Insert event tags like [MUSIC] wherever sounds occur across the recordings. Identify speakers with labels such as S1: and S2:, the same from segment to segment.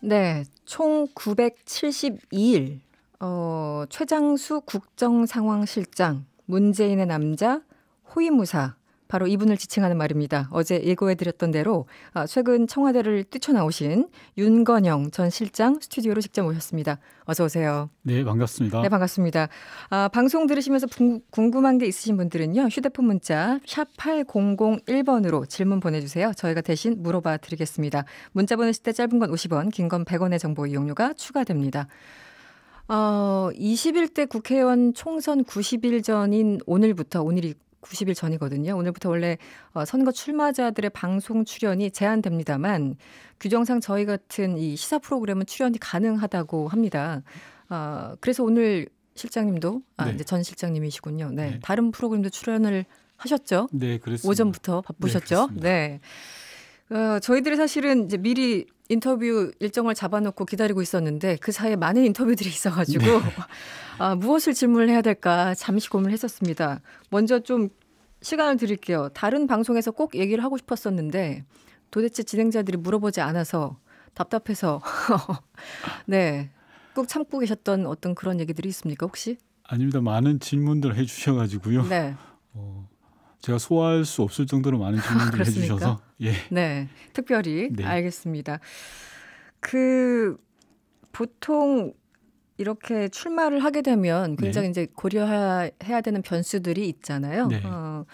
S1: 네, 총 972일 어, 최장수 국정상황실장, 문재인의 남자, 호위무사, 바로 이분을 지칭하는 말입니다. 어제 예고해드렸던 대로 아, 최근 청와대를 뛰쳐나오신 윤건영 전 실장 스튜디오로 직접 오셨습니다. 어서 오세요.
S2: 네, 반갑습니다. 네,
S1: 반갑습니다. 아, 방송 들으시면서 궁금한 게 있으신 분들은요. 휴대폰 문자 샵 8001번으로 질문 보내주세요. 저희가 대신 물어봐 드리겠습니다. 문자 보내실 때 짧은 건 50원, 긴 건 100원의 정보 이용료가 추가됩니다. 어, 21대 국회의원 총선 90일 전인 오늘부터 오늘이 90일 전이거든요. 오늘부터 원래 어, 선거 출마자들의 방송 출연이 제한됩니다만 규정상 저희 같은 이 시사 프로그램은 출연이 가능하다고 합니다. 아, 그래서 오늘 실장님도 아, 네. 이제 전 실장님이시군요. 네. 네. 다른 프로그램도 출연을 하셨죠? 네, 그렇습니다. 오전부터 바쁘셨죠? 네. 네. 어, 저희들이 사실은 이제 미리 인터뷰 일정을 잡아놓고 기다리고 있었는데 그 사이에 많은 인터뷰들이 [LAUGHS] 있어가지고 네. 아, 무엇을 질문을 해야 될까 잠시 고민을 했었습니다. 먼저 좀 시간을 드릴게요. 다른 방송에서 꼭 얘기를 하고 싶었었는데 도대체 진행자들이 물어보지 않아서 답답해서 [LAUGHS] 네. 꾹 참고 계셨던 어떤 그런 얘기들이 있습니까 혹시?
S2: 아닙니다. 많은 질문들 해주셔가지고요. 네. 어, 제가 소화할 수 없을 정도로 많은 질문을 아, 해주셔서 예.
S1: 네, 특별히 네. 알겠습니다. 그 보통 이렇게 출마를 하게 되면 네. 굉장히 네. 이제 고려해야 되는 변수들이 있잖아요. 네. 어,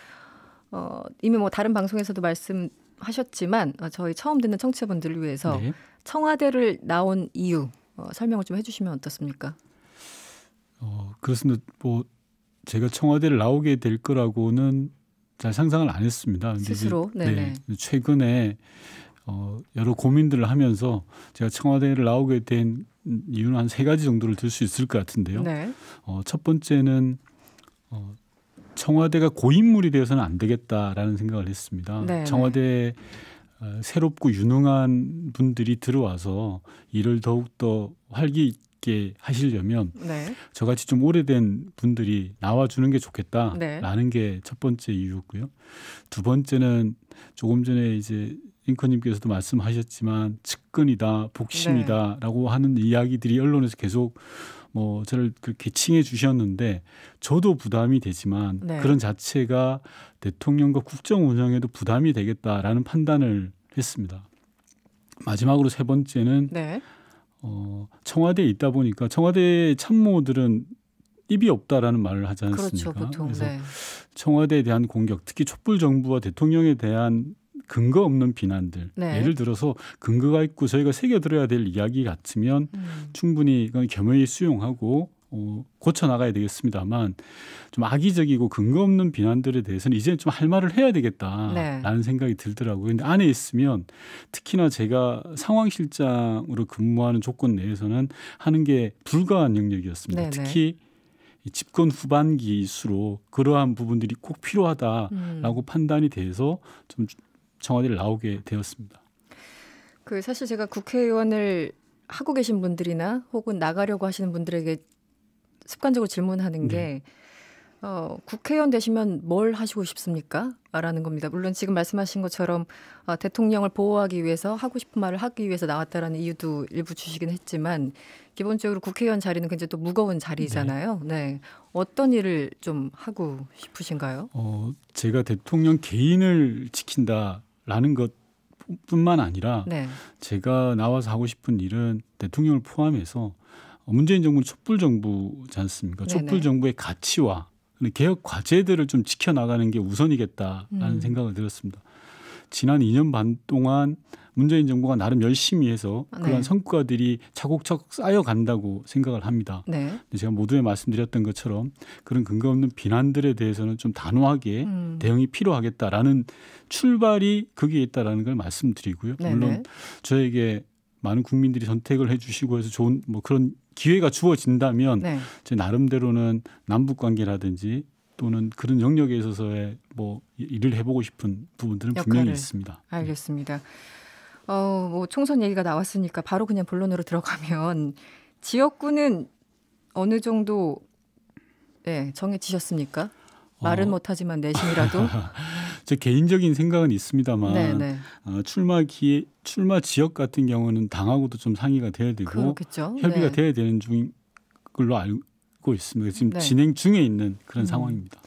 S1: 어, 이미 뭐 다른 방송에서도 말씀하셨지만 어, 저희 처음 듣는 청취자분들을 위해서 네. 청와대를 나온 이유 어, 설명을 좀 해주시면 어떻습니까?
S2: 어, 그렇습니다. 뭐 제가 청와대를 나오게 될 거라고는 잘 상상을 안 했습니다. 스스로 네, 최근에 어, 여러 고민들을 하면서 제가 청와대를 나오게 된 이유는 한 세 가지 정도를 들 수 있을 것 같은데요. 네. 어, 첫 번째는 어, 청와대가 고인물이 되어서는 안 되겠다라는 생각을 했습니다. 네, 네. 청와대 어, 새롭고 유능한 분들이 들어와서 일을 더욱더 활기 있게 하시려면 네. 저같이 좀 오래된 분들이 나와주는 게 네. 좋겠다라는 게 첫 번째 이유고요. 두 번째는 조금 전에 이제 앵커님께서도 말씀하셨지만 측근이다, 복심이다라고 네. 하는 이야기들이 언론에서 계속 뭐 저를 그렇게 칭해 주셨는데 저도 부담이 되지만 네. 그런 자체가 대통령과 국정 운영에도 부담이 되겠다라는 판단을 했습니다. 마지막으로 세 번째는 네. 어, 청와대에 있다 보니까 청와대 참모들은 입이 없다라는 말을 하지 그렇죠, 않습니까? 그렇죠, 보통. 그래서 네. 청와대에 대한 공격, 특히 촛불 정부와 대통령에 대한 근거 없는 비난들 네. 예를 들어서 근거가 있고 저희가 새겨들어야 될 이야기 같으면 음. 충분히 이건 겸허히 수용하고 어, 고쳐 나가야 되겠습니다만 좀 악의적이고 근거 없는 비난들에 대해서는 이제는 좀 할 말을 해야 되겠다라는 네. 생각이 들더라고요. 근데 안에 있으면 특히나 제가 상황 실장으로 근무하는 조건 내에서는 하는 게 불가한 영역이었습니다. 네네. 특히 집권 후반기수록 그러한 부분들이 꼭 필요하다라고 음. 판단이 돼서 좀 청와대를 나오게 되었습니다.
S1: 그 사실 제가 국회의원을 하고 계신 분들이나 혹은 나가려고 하시는 분들에게 습관적으로 질문하는 네. 게 네. 어, 국회의원 되시면 뭘 하시고 싶습니까? 라는 겁니다. 물론 지금 말씀하신 것처럼 어, 대통령을 보호하기 위해서 하고 싶은 말을 하기 위해서 나왔다라는 이유도 일부 주시긴 했지만 기본적으로 국회의원 자리는 굉장히 또 무거운 자리잖아요. 네. 네. 어떤 일을 좀 하고 싶으신가요?
S2: 어, 제가 대통령 개인을 지킨다라는 것 뿐만 아니라 네. 제가 나와서 하고 싶은 일은 대통령을 포함해서 문재인 정부는 촛불 정부지 않습니까? 네네. 촛불 정부의 가치와 그 개혁 과제들을 좀 지켜나가는 게 우선이겠다라는 음. 생각을 들었습니다. 지난 2년 반 동안 문재인 정부가 나름 열심히 해서 아, 그러한 네. 성과들이 차곡차곡 쌓여간다고 생각을 합니다. 네. 제가 모두에 말씀드렸던 것처럼 그런 근거 없는 비난들에 대해서는 좀 단호하게 음. 대응이 필요하겠다라는 출발이 거기에 있다라는 걸 말씀드리고요. 네네. 물론 저에게 많은 국민들이 선택을 해주시고 해서 좋은 뭐 그런 기회가 주어진다면 네. 제 나름대로는 남북 관계라든지 또는 그런 영역에 있어서의 뭐 일을 해보고 싶은 부분들은 역할을. 분명히 있습니다.
S1: 네. 알겠습니다. 어, 뭐 총선 얘기가 나왔으니까 바로 그냥 본론으로 들어가면 지역구는 어느 정도 예, 정해지셨습니까? 어. 말은 어... 못하지만 내심이라도
S2: [LAUGHS] 제 개인적인 생각은 있습니다만 네, 네. 어, 출마 기 출마 지역 같은 경우는 당하고도 좀 상의가 돼야 되고 그렇겠죠. 협의가 네. 돼야 되는 중인 걸로 알고 있습니다. 지금 네. 진행 중에 있는 그런 음. 상황입니다.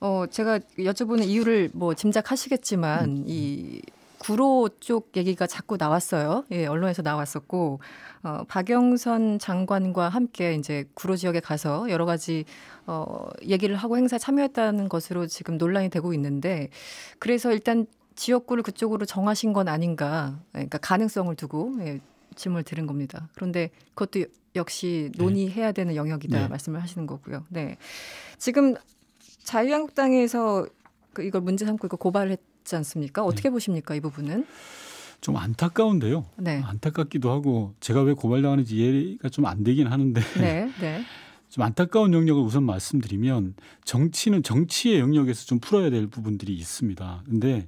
S1: 어, 제가 여쭤보는 이유를 뭐 짐작하시겠지만 음. 이 구로 쪽 얘기가 자꾸 나왔어요. 예, 언론에서 나왔었고 어, 박영선 장관과 함께 이제 구로 지역에 가서 여러 가지 어, 얘기를 하고 행사에 참여했다는 것으로 지금 논란이 되고 있는데 그래서 일단 지역구를 그쪽으로 정하신 건 아닌가 예, 그러니까 가능성을 두고 예, 질문을 들은 겁니다. 그런데 그것도 역시 네. 논의해야 되는 영역이다 네. 말씀을 하시는 거고요. 네, 지금 자유한국당에서 그 이걸 문제 삼고 이거 고발을 했. 있지 않습니까? 네. 어떻게 네. 보십니까 이 부분은?
S2: 좀 안타까운데요. 네. 안타깝기도 하고 제가 왜 고발당하는지 이해가 좀 안 되긴 하는데 네, 네. [LAUGHS] 좀 안타까운 영역을 우선 말씀드리면 정치는 정치의 영역에서 좀 풀어야 될 부분들이 있습니다. 근데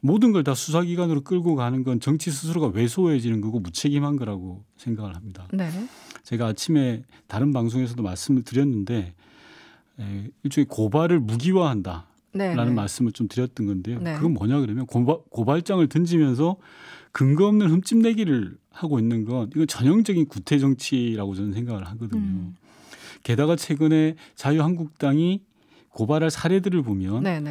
S2: 모든 걸 다 수사기관으로 끌고 가는 건 정치 스스로가 왜소해지는 거고 무책임한 거라고 생각을 합니다. 네. 제가 아침에 다른 방송에서도 말씀을 드렸는데 일종의 고발을 무기화한다.
S1: 네, 라는 네. 말씀을
S2: 좀 드렸던 건데요. 네. 그건 뭐냐 그러면 고발, 장을 던지면서 근거 없는 흠집내기를 하고 있는 건 이건 전형적인 구태 정치라고 저는 생각을 하거든요. 음. 게다가 최근에 자유한국당이 고발할 사례들을 보면 네,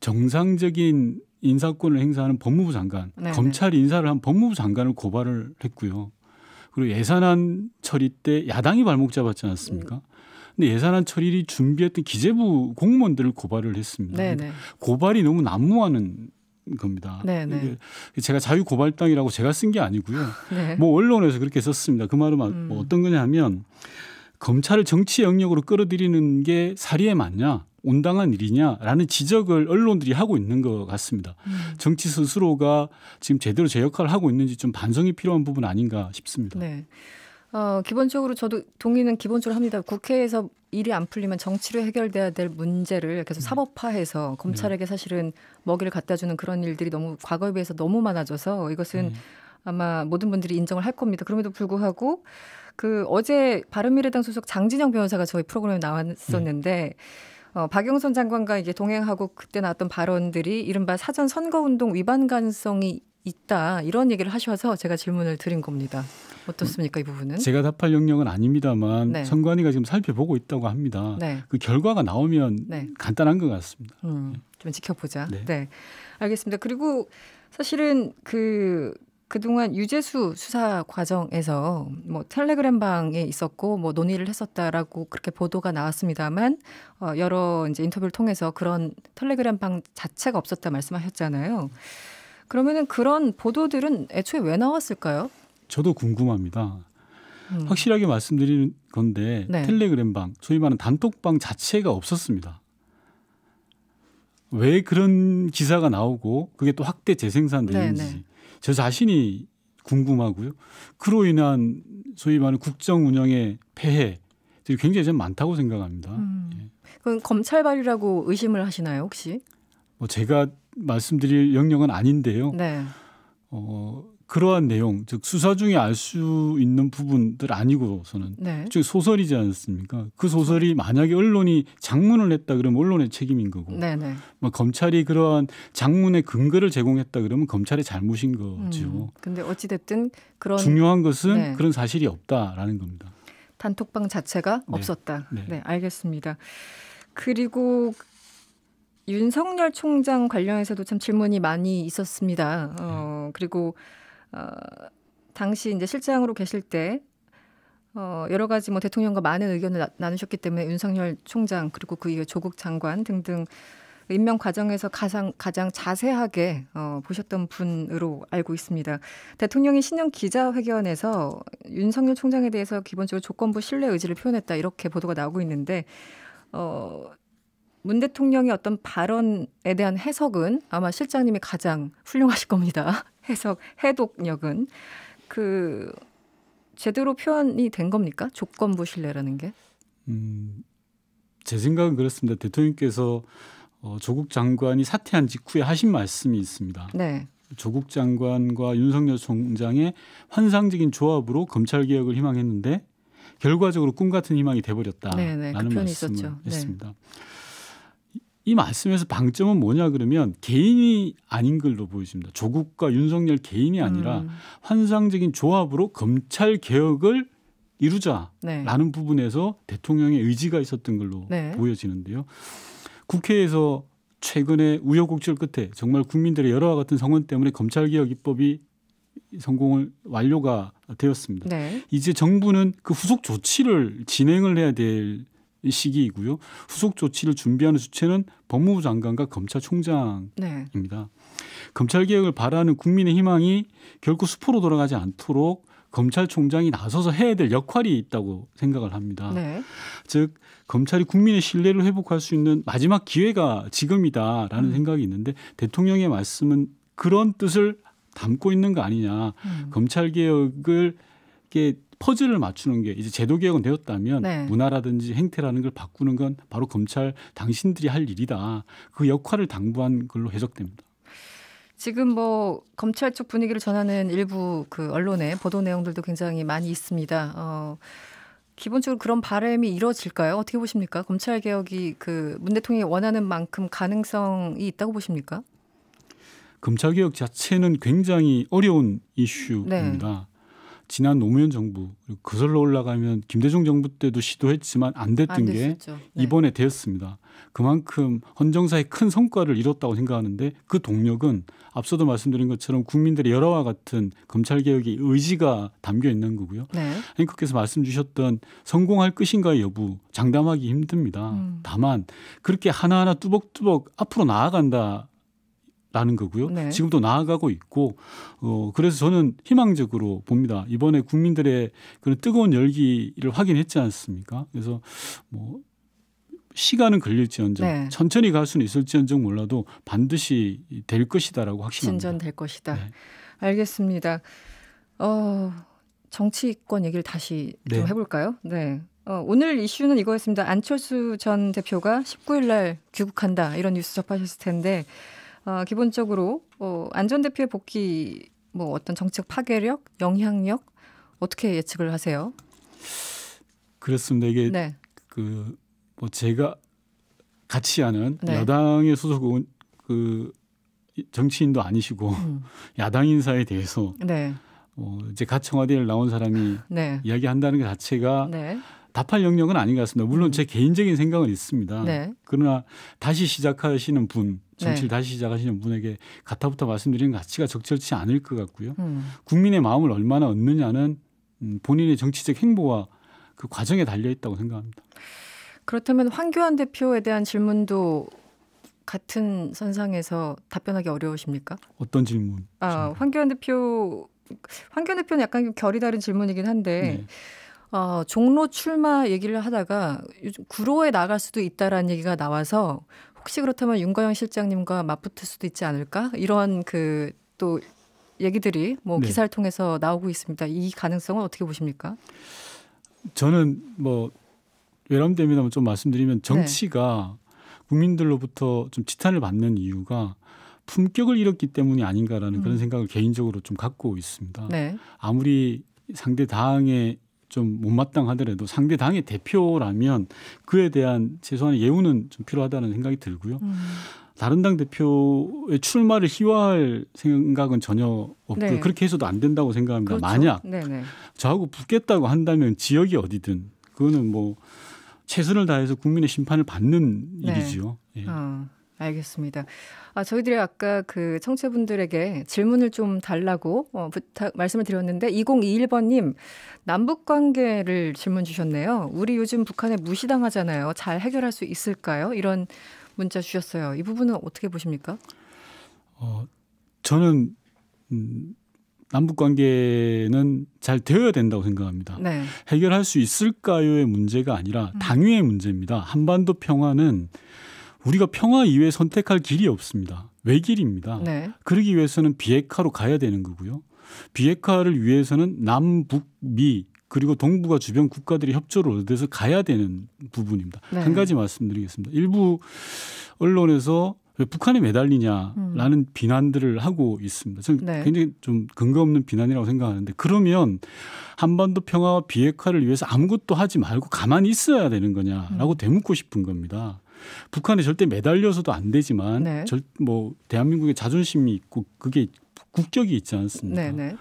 S2: 정상적인 인사권을 행사하는 법무부 장관, 검찰 인사를 한 법무부 장관을 고발을 했고요. 그리고 예산안 처리 때 야당이 발목 잡았지 않습니까? 음. 근데 예산안 처리를 준비했던 기재부 공무원들을 고발을 했습니다. 네네. 그러니까 네. 고발이 너무 난무하는 겁니다. 네네. 네. 제가 자유 고발당이라고 제가 쓴 게 아니고요. [LAUGHS] 네. 뭐 언론에서 그렇게 썼습니다. 그 말은 음. 뭐 어떤 거냐면 검찰을 정치 영역으로 끌어들이는 게 사리에 맞냐? 온당한 일이냐라는 지적을 언론들이 하고 있는 것 같습니다. 음. 정치 스스로가 지금 제대로 제 역할을 하고 있는지 좀 반성이 필요한 부분 아닌가 싶습니다.
S1: 네. 어, 기본적으로 저도 동의는 기본적으로 합니다. 국회에서 일이 안 풀리면 정치로 해결돼야 될 문제를 계속 음. 사법화해서 검찰에게 음. 사실은 먹이를 갖다 주는 그런 일들이 너무 과거에 비해서 너무 많아져서 이것은 음. 아마 모든 분들이 인정을 할 겁니다. 그럼에도 불구하고 그 어제 바른미래당 소속 장진영 변호사가 저희 프로그램에 나왔었는데 네. 어, 박영선 장관과 이제 동행하고 그때 나왔던 발언들이 이른바 사전 선거운동 위반 가능성이 있다 이런 얘기를 하셔서 제가 질문을 드린 겁니다. 어떻습니까 이 부분은? 제가
S2: 답할 영역은 아닙니다만 네. 선관위가 지금 살펴보고 있다고 합니다. 네. 그 결과가 나오면 네. 간단한 것 같습니다.
S1: 음, 네. 좀 지켜보자. 네. 네, 알겠습니다. 그리고 사실은 그 그동안 유재수 수사 과정에서 뭐 텔레그램 방에 있었고 뭐 논의를 했었다라고 그렇게 보도가 나왔습니다만 어 여러 이제 인터뷰를 통해서 그런 텔레그램 방 자체가 없었다 말씀하셨잖아요. 그러면은 그런 보도들은 애초에 왜 나왔을까요?
S2: 저도 궁금합니다. 음. 확실하게 말씀드리는 건데 네. 텔레그램방, 소위 말하는 단톡방 자체가 없었습니다. 왜 그런 기사가 나오고 그게 또 확대 재생산되는지 네, 네. 저 자신이 궁금하고요. 그로 인한 소위 말하는 국정 운영의 폐해 들이 굉장히 좀 많다고 생각합니다.
S1: 음. 예. 그럼 검찰발이라고 의심을 하시나요 혹시?
S2: 뭐 제가 말씀드릴 영역은 아닌데요. 네. 어, 그러한 내용, 즉 수사 중에 알 수 있는 부분들 아니고서는 네. 즉 소설이지 않습니까? 그 소설이 만약에 언론이 장문을 냈다 그러면 언론의 책임인 거고, 네, 네. 뭐 검찰이 그러한 장문의 근거를 제공했다 그러면 검찰의 잘못인 거죠. 음,
S1: 근데 어찌 됐든 그런 중요한 것은 네. 그런
S2: 사실이 없다라는 겁니다.
S1: 단톡방 자체가 네. 없었다. 네. 네 알겠습니다. 그리고 윤석열 총장 관련해서도 참 질문이 많이 있었습니다. 어, 네. 그리고 어, 당시 이제 실장으로 계실 때 어, 여러 가지 뭐 대통령과 많은 의견을 나, 누셨기 때문에 윤석열 총장 그리고 그 이후에 조국 장관 등등 임명 과정에서 가장 가장 자세하게 어, 보셨던 분으로 알고 있습니다. 대통령이 신년 기자회견에서 윤석열 총장에 대해서 기본적으로 조건부 신뢰 의지를 표현했다 이렇게 보도가 나오고 있는데 어, 문 대통령의 어떤 발언에 대한 해석은 아마 실장님이 가장 훌륭하실 겁니다. 해석 해독력은 그 제대로 표현이 된 겁니까? 조건부 신뢰라는 게?
S2: 음, 제 생각은 그렇습니다. 대통령께서 어, 조국 장관이 사퇴한 직후에 하신 말씀이 있습니다. 네. 조국 장관과 윤석열 총장의 환상적인 조합으로 검찰 개혁을 희망했는데 결과적으로 꿈 같은 희망이 돼버렸다라는 네, 네, 그 말씀을 있었죠. 네. 했습니다. 네. 이 말씀에서 방점은 뭐냐 그러면 개인이 아닌 걸로 보여집니다. 조국과 윤석열 개인이 아니라 음. 환상적인 조합으로 검찰 개혁을 이루자라는 네. 부분에서 대통령의 의지가 있었던 걸로 네. 보여지는데요. 국회에서 최근에 우여곡절 끝에 정말 국민들의 여러와 같은 성원 때문에 검찰개혁 입법이 성공을 완료가 되었습니다. 네. 이제 정부는 그 후속 조치를 진행을 해야 될 시기이고요. 후속 조치를 준비하는 주체는 법무부 장관과 네. 검찰총장입니다. 검찰 개혁을 바라는 국민의 희망이 결코 수포로 돌아가지 않도록 검찰총장이 나서서 해야 될 역할이 있다고 생각을 합니다. 네. 즉 검찰이 국민의 신뢰를 회복할 수 있는 마지막 기회가 지금이다라는 음. 생각이 있는데 대통령의 말씀은 그런 뜻을 담고 있는 거 아니냐. 음. 검찰 개혁을 퍼즐을 맞추는 게 이제 제도 개혁은 되었다면 네. 문화라든지 행태라는 걸 바꾸는 건 바로 검찰 당신들이 할 일이다. 그 역할을 당부한 걸로 해석됩니다.
S1: 지금 뭐 검찰 쪽 분위기를 전하는 일부 그 언론의 보도 내용들도 굉장히 많이 있습니다. 어, 기본적으로 그런 바램이 이루어질까요? 어떻게 보십니까? 검찰 개혁이 그 문 대통령이 원하는 만큼 가능성이 있다고 보십니까?
S2: 검찰 개혁 자체는 굉장히 어려운 이슈입니다. 네. 지난 노무현 정부 그설로 올라가면 김대중 정부 때도 시도했지만 안 됐던 안게 네. 이번에 네. 되었습니다. 그만큼 헌정사의 큰 성과를 이뤘다고 생각하는데 그 동력은 앞서도 말씀드린 것처럼 국민들의 열화와 같은 검찰 개혁의 의지가 담겨 있는 거고요. 네. 앵커께서 말씀 주셨던 성공할 것인가의 여부 장담하기 힘듭니다. 음. 다만 그렇게 하나하나 뚜벅뚜벅 앞으로 나아간다 라는 거고요. 네. 지금도 나아가고 있고 어 그래서 저는 희망적으로 봅니다. 이번에 국민들의 그런 뜨거운 열기를 확인했지 않습니까? 그래서 뭐 시간은 걸릴지언정 네. 천천히 갈 수는 있을지언정 몰라도 반드시 될 것이다라고 확신합니다.
S1: 진전될 것이다. 네. 알겠습니다. 어 정치권 얘기를 다시 좀 네. 해볼까요? 네. 어, 오늘 이슈는 이거였습니다. 안철수 전 대표가 19일 날 귀국한다 이런 뉴스 접하셨을 텐데 어, 기본적으로 어, 안전대표의 복귀 뭐 어떤 정책 파괴력, 영향력 어떻게 예측을 하세요?
S2: 그렇습니다. 이게 네. 그뭐 제가 같이 하는 네. 여당의 소속 의원 그 정치인도 아니시고 음. [LAUGHS] 야당 인사에 대해서 네. 어, 이제 가 청와대를 나온 사람이 네. 이야기한다는 것 자체가 네. 답할 영역은 아닌 것 같습니다. 물론 제 음. 개인적인 생각은 있습니다. 네. 그러나 다시 시작하시는 분, 정치를 네. 다시 시작하시는 분에게 가타부터 말씀드리는 가치가 적절치 않을 것 같고요. 음. 국민의 마음을 얼마나 얻느냐는 음, 본인의 정치적 행보와 그 과정에 달려 있다고 생각합니다.
S1: 그렇다면 황교안 대표에 대한 질문도 같은 선상에서 답변하기 어려우십니까?
S2: 어떤 질문?
S1: 아, 황교안 대표 황교안 대표는 약간 결이 다른 질문이긴 한데 네. 어, 종로 출마 얘기를 하다가 요즘 구로에 나갈 수도 있다라는 얘기가 나와서 혹시 그렇다면 윤가영 실장님과 맞붙을 수도 있지 않을까? 이런 그 또 얘기들이 뭐 네. 기사를 통해서 나오고 있습니다. 이 가능성은 어떻게 보십니까?
S2: 저는 뭐 외람됨이라면 좀 말씀드리면 네. 정치가 네. 국민들로부터 좀 지탄을 받는 이유가 품격을 잃었기 때문이 아닌가라는 음. 그런 생각을 개인적으로 좀 갖고 있습니다. 네. 아무리 상대 당의 좀 못마땅하더라도 상대 당의 대표라면 그에 대한 최소한의 예우는 좀 필요하다는 생각이 들고요. 음. 다른 당 대표의 출마를 희화할 생각은 전혀 없고 네. 그렇게 해서도 안 된다고 생각합니다. 그렇죠. 만약 네네. 네. 저하고 붙겠다고 한다면 지역이 어디든 그거는 뭐 최선을 다해서 국민의 심판을 받는 네. 일이지요. 예.
S1: 어. 알겠습니다. 아, 저희들이 아까 그 청취분들에게 질문을 좀 달라고 어, 부탁, 말씀을 드렸는데 2021번님 남북 관계를 질문 주셨네요. 우리 요즘 북한에 무시당하잖아요. 잘 해결할 수 있을까요? 이런 문자 주셨어요. 이 부분은 어떻게 보십니까?
S2: 어, 저는 음, 남북 관계는 잘 되어야 된다고 생각합니다. 네. 해결할 수 있을까요의 문제가 아니라 음. 당위의 문제입니다. 한반도 평화는 우리가 평화 이외에 선택할 길이 없습니다. 외길입니다. 네. 그러기 위해서는 비핵화로 가야 되는 거고요. 비핵화를 위해서는 남북미 그리고 동북아 주변 국가들이 협조를 얻어서 가야 되는 부분입니다. 네. 한 가지 말씀드리겠습니다. 일부 언론에서 왜 북한에 매달리냐라는 음. 비난들을 하고 있습니다. 저는 네. 굉장히 좀 근거 없는 비난이라고 생각하는데 그러면 한반도 평화와 비핵화를 위해서 아무것도 하지 말고 가만히 있어야 되는 거냐라고 음. 되묻고 싶은 겁니다. 북한에 절대 매달려서도 안 되지만 네. 절, 뭐 대한민국의 자존심이 있고 그게 국격이 있지 않습니까? 네, 네,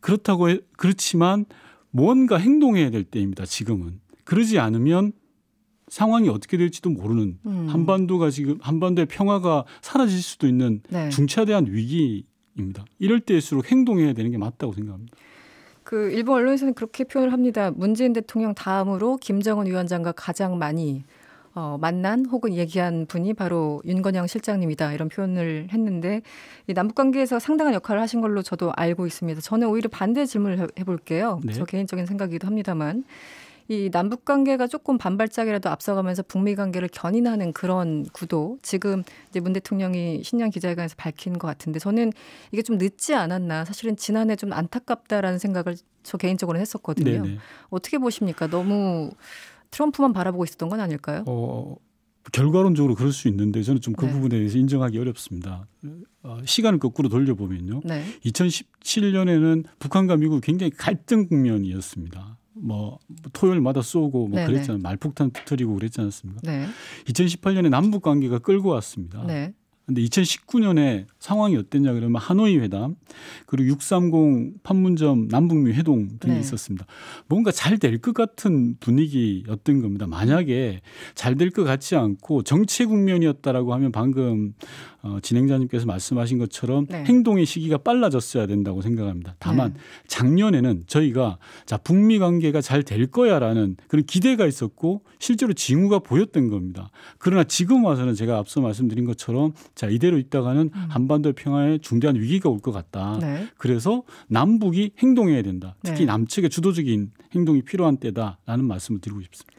S2: 그렇다고 해, 그렇지만 뭔가 행동해야 될 때입니다. 지금은 그러지 않으면 상황이 어떻게 될지도 모르는 음. 한반도가 지금 한반도의 평화가 사라질 수도 있는 네. 중차대한 위기입니다. 이럴 때일수록 행동해야 되는 게 맞다고 생각합니다.
S1: 그 일본 언론에서는 그렇게 표현을 합니다. 문재인 대통령 다음으로 김정은 위원장과 가장 많이 어, 만난 혹은 얘기한 분이 바로 윤건영 실장님이다 이런 표현을 했는데 이 남북관계에서 상당한 역할을 하신 걸로 저도 알고 있습니다. 저는 오히려 반대 질문을 해볼게요. 네. 저 개인적인 생각이기도 합니다만 이 남북 관계가 조금 반발짝이라도 앞서가면서 북미 관계를 견인하는 그런 구도 지금 이제 문 대통령이 신년 기자회견에서 밝힌 것 같은데 저는 이게 좀 늦지 않았나 사실은 지난해 좀 안타깝다라는 생각을 저개인적으로 했었거든요. 네네. 어떻게 보십니까? 너무 트럼프만 바라보고
S2: 있었던 건 아닐까요? 어, 결과론적으로 그럴 수 있는데 저는 좀그 네. 부분에 대해서 인정하기 어렵습니다. 어, 시간을 거꾸로 돌려보면요. 네. 2017년에는 북한과 미국 굉장히 갈등 국면이었습니다. 뭐, 뭐 토요일마다 쏘고 뭐 네, 네. 그랬잖아요. 말폭탄 터뜨리고 그랬지 않습니까? 네. 2018년에 남북 관계가 끌고 왔습니다. 네. 근데 2019년에 상황이 어땠냐 그러면 하노이 회담 그리고 630 판문점 남북미 회동 등이 네. 있었습니다. 뭔가 잘 될 것 같은 분위기였던 겁니다. 만약에 잘 될 것 같지 않고 정체 국면이었다라고 하면 방금 어, 진행자님께서 말씀하신 것처럼 네. 행동의 시기가 빨라졌어야 된다고 생각합니다. 다만 네. 작년에는 저희가 자 북미 관계가 잘 될 거야라는 그런 기대가 있었고 실제로 징후가 보였던 겁니다. 그러나 지금 와서는 제가 앞서 말씀드린 것처럼 자 이대로 있다가는 음. 한반도 평화에 중대한 위기가 올 것 같다. 네. 그래서 남북이 행동해야 된다. 특히 네. 남측의 주도적인 행동이 필요한 때다라는 말씀을 드리고 싶습니다.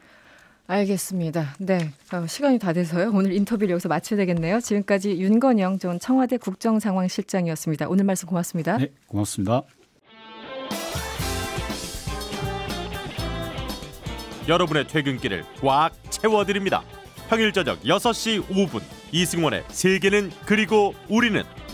S1: 알겠습니다. 네. 어, 시간이 다 돼서요. 오늘 인터뷰를 여기서 마쳐야 되겠네요. 지금까지 윤건영 전 청와대 국정상황실장이었습니다. 오늘 말씀 고맙습니다.
S2: 네, 고맙습니다. 여러분의 퇴근길을 꽉 채워드립니다. 평일 저녁 6시 5분 이승원의 세계는 그리고 우리는